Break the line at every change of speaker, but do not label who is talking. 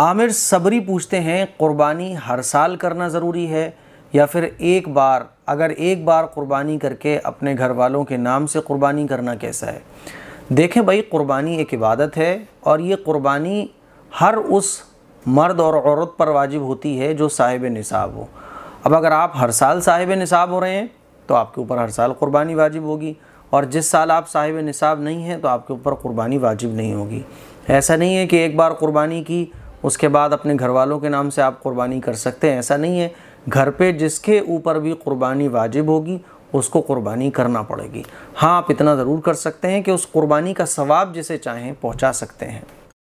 आमिर सबरी पूछते हैं कुर्बानी हर साल करना ज़रूरी है या फिर एक बार अगर एक बार क़ुरबानी करके अपने घर वालों के नाम से क़ुरबानी करना कैसा है देखें भाई क़ुरबानी एक इबादत है और ये क़ुरबानी हर उस मर्द और औरत पर वाजिब होती है जो साहिब निसाब हो अब अगर आप हर साल साहिब निसाब हो रहे हैं तो आपके ऊपर हर साल क़ुरबानी वाजिब होगी और जिस साल आप साहिब निसाब नहीं हैं तो आपके ऊपर क़ुरबानी वाजिब नहीं होगी ऐसा नहीं है कि एक बार क़ुरबानी की उसके बाद अपने घर वालों के नाम से आप कुर्बानी कर सकते हैं ऐसा नहीं है घर पे जिसके ऊपर भी कुर्बानी वाजिब होगी उसको कुर्बानी करना पड़ेगी हाँ आप इतना ज़रूर कर सकते हैं कि उस कुर्बानी का सवाब जिसे चाहें पहुँचा सकते हैं